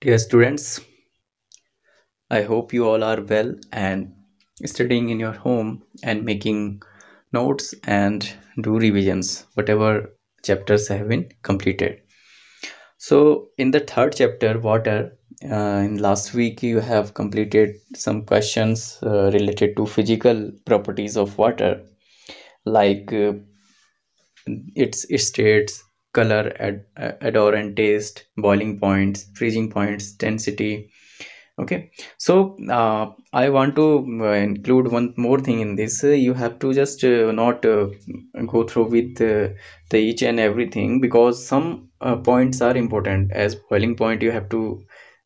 Dear students, I hope you all are well and studying in your home and making notes and do revisions, whatever chapters have been completed. So, in the third chapter, water, uh, in last week you have completed some questions uh, related to physical properties of water, like uh, its states, color, ad, adorant taste, boiling points, freezing points, density. Okay, so uh, I want to uh, include one more thing in this. You have to just uh, not uh, go through with uh, the each and everything because some uh, points are important. As boiling point, you have to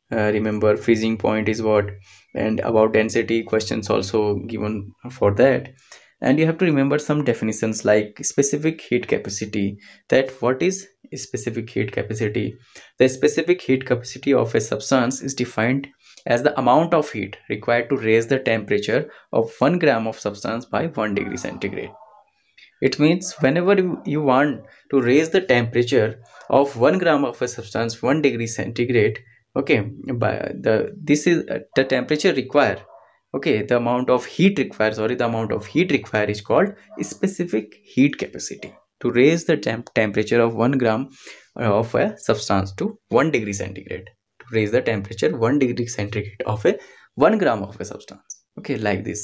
remember freezing point is what, and about density questions also given for that and you have to remember some definitions like specific heat capacity that what is specific heat capacity the specific heat capacity of a substance is defined as the amount of heat required to raise the temperature of 1 gram of substance by 1 degree centigrade it means whenever you want to raise the temperature of 1 gram of a substance 1 degree centigrade okay by the this is uh, the temperature required okay the amount of heat required sorry the amount of heat required is called specific heat capacity to raise the temp temperature of 1 gram of a substance to 1 degree centigrade to raise the temperature 1 degree centigrade of a 1 gram of a substance okay like this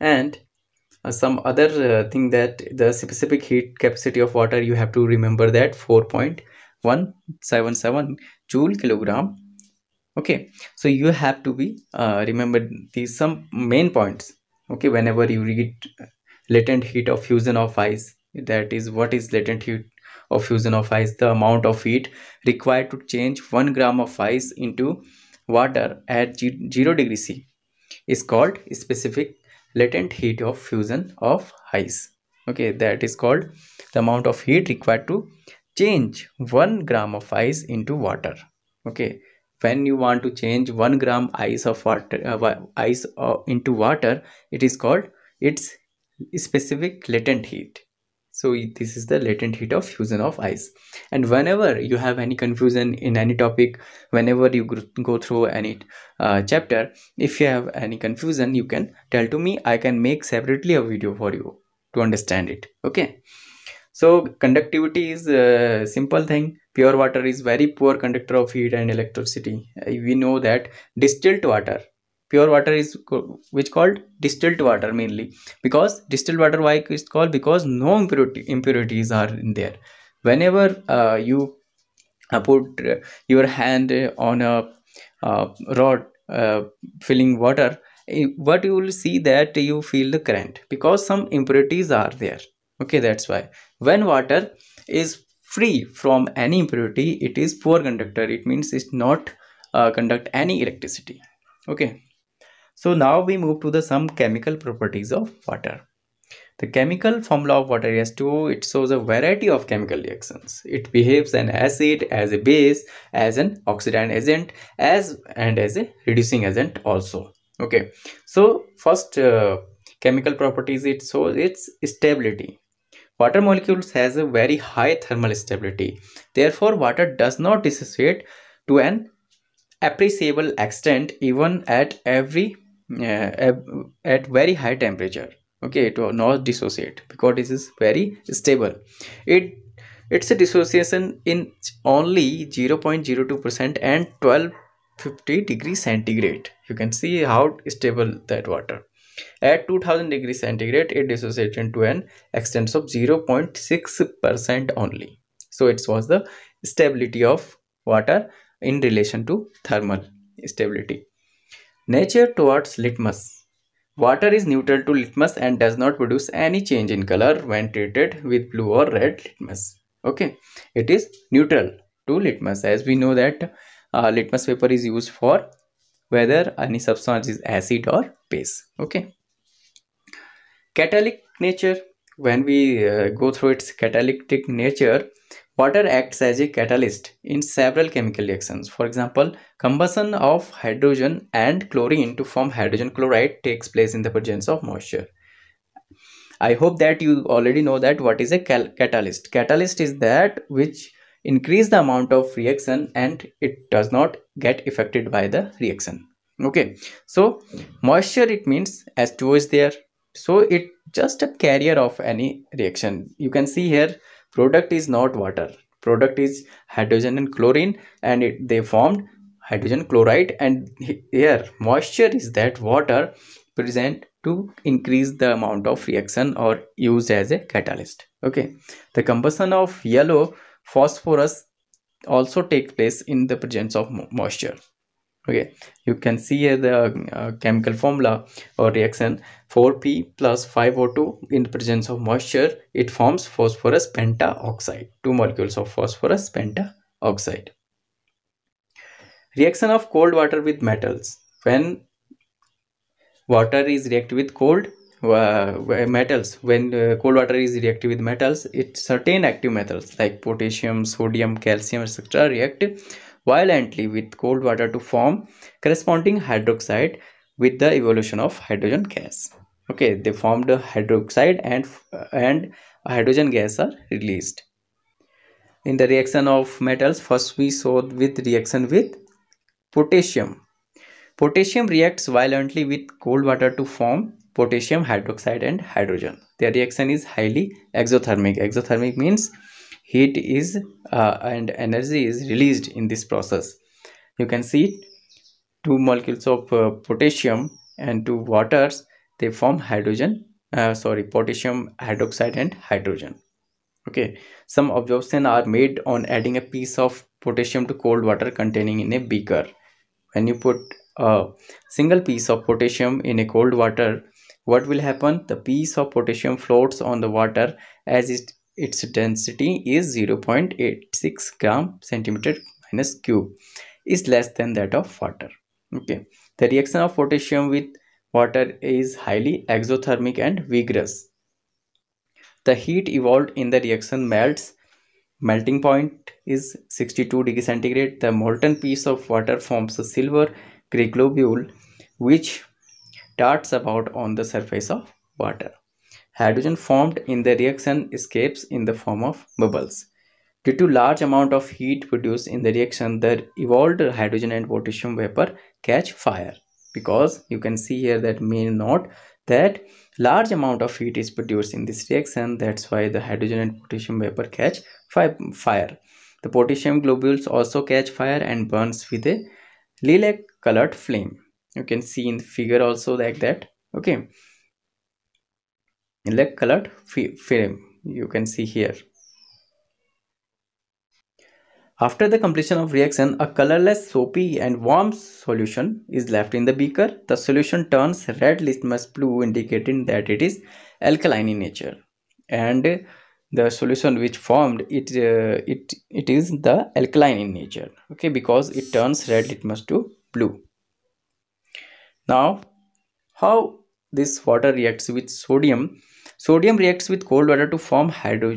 and uh, some other uh, thing that the specific heat capacity of water you have to remember that 4.177 joule kilogram okay so you have to be uh, remember these some main points okay whenever you read uh, latent heat of fusion of ice that is what is latent heat of fusion of ice the amount of heat required to change 1 gram of ice into water at 0 degree c is called specific latent heat of fusion of ice okay that is called the amount of heat required to change 1 gram of ice into water okay when you want to change 1 gram ice of water uh, ice uh, into water it is called its specific latent heat so this is the latent heat of fusion of ice and whenever you have any confusion in any topic whenever you go through any uh, chapter if you have any confusion you can tell to me i can make separately a video for you to understand it okay so conductivity is a simple thing pure water is very poor conductor of heat and electricity uh, we know that distilled water pure water is which called distilled water mainly because distilled water why is called because no impurity, impurities are in there whenever uh, you uh, put uh, your hand on a uh, rod uh, filling water eh, what you will see that you feel the current because some impurities are there okay that's why when water is free from any impurity it is poor conductor it means it's not uh, conduct any electricity okay so now we move to the some chemical properties of water the chemical formula of water H2O, it shows a variety of chemical reactions. It behaves an acid, as a base, as an oxidant agent, as and as a reducing agent also. Okay, so first uh, chemical properties it shows its stability. Water molecules has a very high thermal stability. Therefore, water does not dissociate to an appreciable extent even at every uh, at very high temperature. Okay, it will not dissociate because it is very stable. It it's a dissociation in only 0.02% and 1250 degree centigrade. You can see how stable that water. At 2000 degrees centigrade, it dissociates to an extent of 0.6% only. So it was the stability of water in relation to thermal stability. Nature towards litmus. Water is neutral to litmus and does not produce any change in color when treated with blue or red litmus. Okay, it is neutral to litmus as we know that uh, litmus paper is used for whether any substance is acid or base okay catalytic nature when we uh, go through its catalytic nature water acts as a catalyst in several chemical reactions for example combustion of hydrogen and chlorine to form hydrogen chloride takes place in the presence of moisture i hope that you already know that what is a catalyst catalyst is that which increase the amount of reaction and it does not get affected by the reaction okay so moisture it means h2o is there so it just a carrier of any reaction you can see here product is not water product is hydrogen and chlorine and it, they formed hydrogen chloride and here moisture is that water present to increase the amount of reaction or used as a catalyst okay the combustion of yellow phosphorus also take place in the presence of moisture okay you can see here the uh, chemical formula or reaction 4p plus 5o2 in the presence of moisture it forms phosphorus pentaoxide two molecules of phosphorus pentaoxide reaction of cold water with metals when water is react with cold uh, uh, metals when uh, cold water is reactive with metals it certain active metals like potassium sodium calcium etc react violently with cold water to form corresponding hydroxide with the evolution of hydrogen gas okay they formed a hydroxide and and hydrogen gas are released in the reaction of metals first we saw with reaction with potassium potassium reacts violently with cold water to form potassium hydroxide and hydrogen. Their reaction is highly exothermic. Exothermic means heat is uh, and energy is released in this process. You can see two molecules of uh, potassium and two waters they form hydrogen uh, sorry potassium hydroxide and hydrogen okay some observations are made on adding a piece of potassium to cold water containing in a beaker when you put a single piece of potassium in a cold water what will happen the piece of potassium floats on the water as it, its density is 0.86 gram centimeter minus cube is less than that of water okay the reaction of potassium with water is highly exothermic and vigorous the heat evolved in the reaction melts melting point is 62 degree centigrade the molten piece of water forms a silver gray globule which darts about on the surface of water. Hydrogen formed in the reaction escapes in the form of bubbles. Due to large amount of heat produced in the reaction, the evolved hydrogen and potassium vapor catch fire because you can see here that may not that large amount of heat is produced in this reaction that's why the hydrogen and potassium vapor catch fi fire the potassium globules also catch fire and burns with a lilac colored flame you can see in the figure also like that okay like colored frame you can see here after the completion of reaction, a colorless, soapy and warm solution is left in the beaker. The solution turns red litmus blue indicating that it is alkaline in nature. And the solution which formed it uh, it it is the alkaline in nature okay because it turns red litmus to blue now how this water reacts with sodium sodium reacts with cold water to form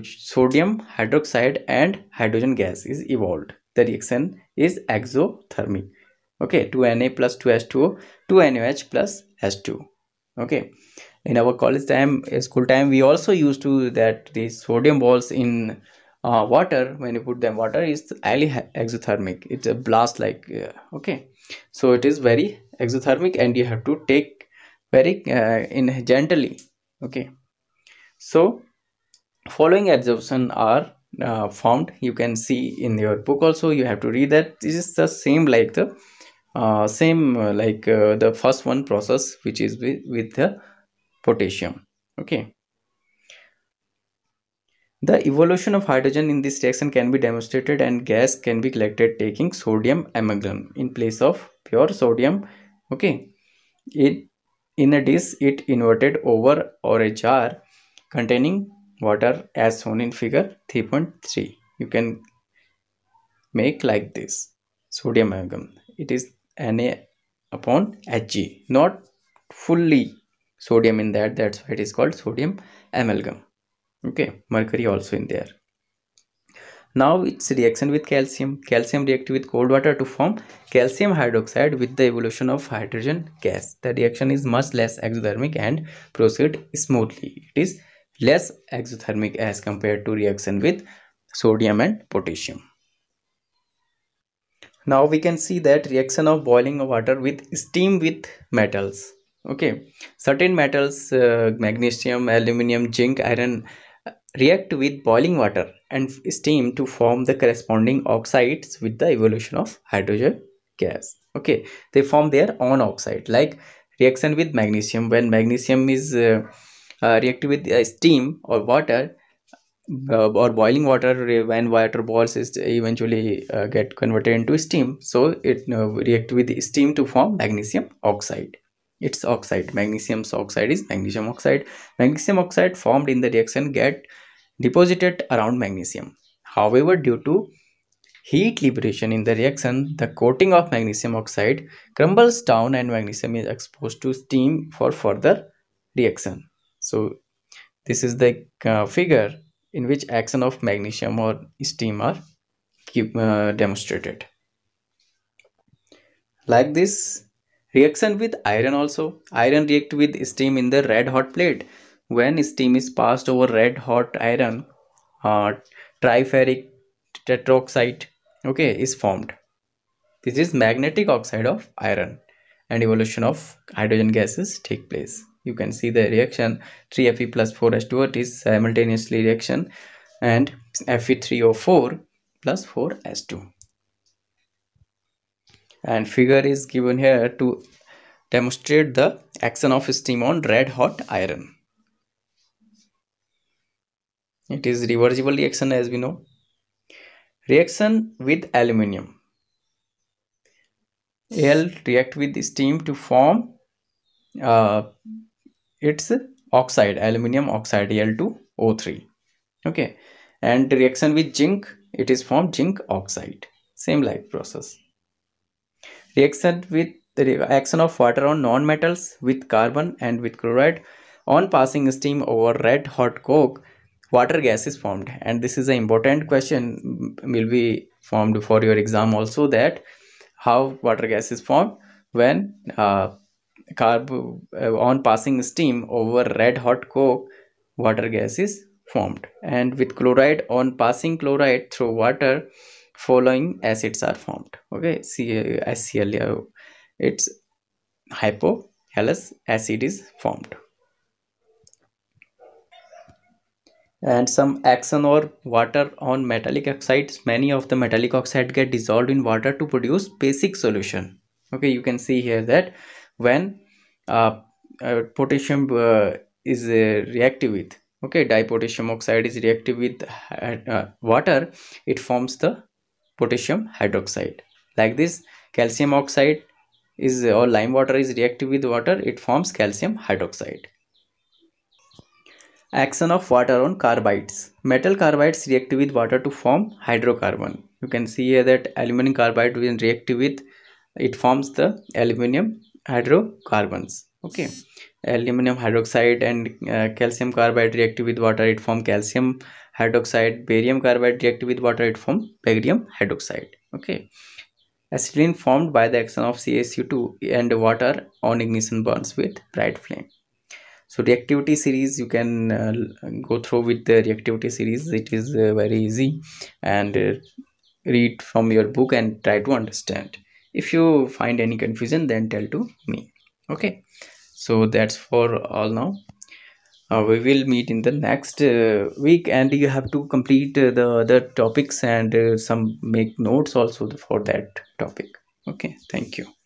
sodium hydroxide and hydrogen gas is evolved the reaction is exothermic okay 2na plus 2h2o 2nh plus h2 okay in our college time uh, school time we also used to that the sodium balls in uh, water when you put them water is highly exothermic it's a blast like uh, okay so it is very exothermic and you have to take very uh, in gently okay so following adsorption are uh, found you can see in your book also you have to read that this is the same like the uh, same uh, like uh, the first one process which is with, with the potassium okay the evolution of hydrogen in this reaction can be demonstrated and gas can be collected taking sodium amalgam in place of pure sodium okay it in a dish it inverted over or a jar containing water as shown in figure 3.3 you can make like this sodium amalgam it is na upon hg not fully sodium in that that's why it is called sodium amalgam okay mercury also in there now its reaction with calcium. Calcium react with cold water to form calcium hydroxide with the evolution of hydrogen gas. The reaction is much less exothermic and proceed smoothly. It is less exothermic as compared to reaction with sodium and potassium. Now we can see that reaction of boiling water with steam with metals okay certain metals uh, magnesium aluminum zinc iron react with boiling water and steam to form the corresponding oxides with the evolution of hydrogen gas okay they form their own oxide like reaction with magnesium when magnesium is uh, uh, react with uh, steam or water uh, or boiling water uh, when water boils is eventually uh, get converted into steam so it react with steam to form magnesium oxide its oxide magnesium oxide is magnesium oxide magnesium oxide formed in the reaction get deposited around magnesium however due to heat liberation in the reaction the coating of magnesium oxide crumbles down and magnesium is exposed to steam for further reaction so this is the uh, figure in which action of magnesium or steam are keep, uh, demonstrated like this Reaction with iron also. Iron react with steam in the red hot plate. When steam is passed over red hot iron, uh, triferic tetroxide okay is formed. This is magnetic oxide of iron and evolution of hydrogen gases take place. You can see the reaction 3Fe plus 4H2O is simultaneously reaction and Fe3O4 plus 4S2 and figure is given here to demonstrate the action of steam on red hot iron. It is reversible reaction as we know. Reaction with aluminium. Al react with steam to form uh, its oxide, aluminium oxide Al2O3. Okay, and reaction with zinc, it is formed zinc oxide. Same like process reaction with the reaction of water on non-metals with carbon and with chloride on passing steam over red hot coke water gas is formed and this is an important question mm, will be formed for your exam also that how water gas is formed when uh, carb uh, on passing steam over red hot coke water gas is formed and with chloride on passing chloride through water following acids are formed okay see uh, as cl it's hypohalous acid is formed and some action or water on metallic oxides many of the metallic oxide get dissolved in water to produce basic solution okay you can see here that when uh, uh, potassium uh, is uh, reactive with okay dipotassium oxide is reactive with uh, water it forms the potassium hydroxide like this calcium oxide is or lime water is reactive with water it forms calcium hydroxide action of water on carbides metal carbides react with water to form hydrocarbon you can see here that aluminum carbide will react with it forms the aluminum hydrocarbons okay aluminum hydroxide and uh, calcium carbide react with water it form calcium hydroxide barium carbide react with water it form barium hydroxide okay acetylene formed by the action of CaCO2 and water on ignition burns with bright flame so reactivity series you can uh, go through with the reactivity series it is uh, very easy and uh, read from your book and try to understand if you find any confusion then tell to me okay so that's for all now uh, we will meet in the next uh, week and you have to complete uh, the other topics and uh, some make notes also for that topic okay thank you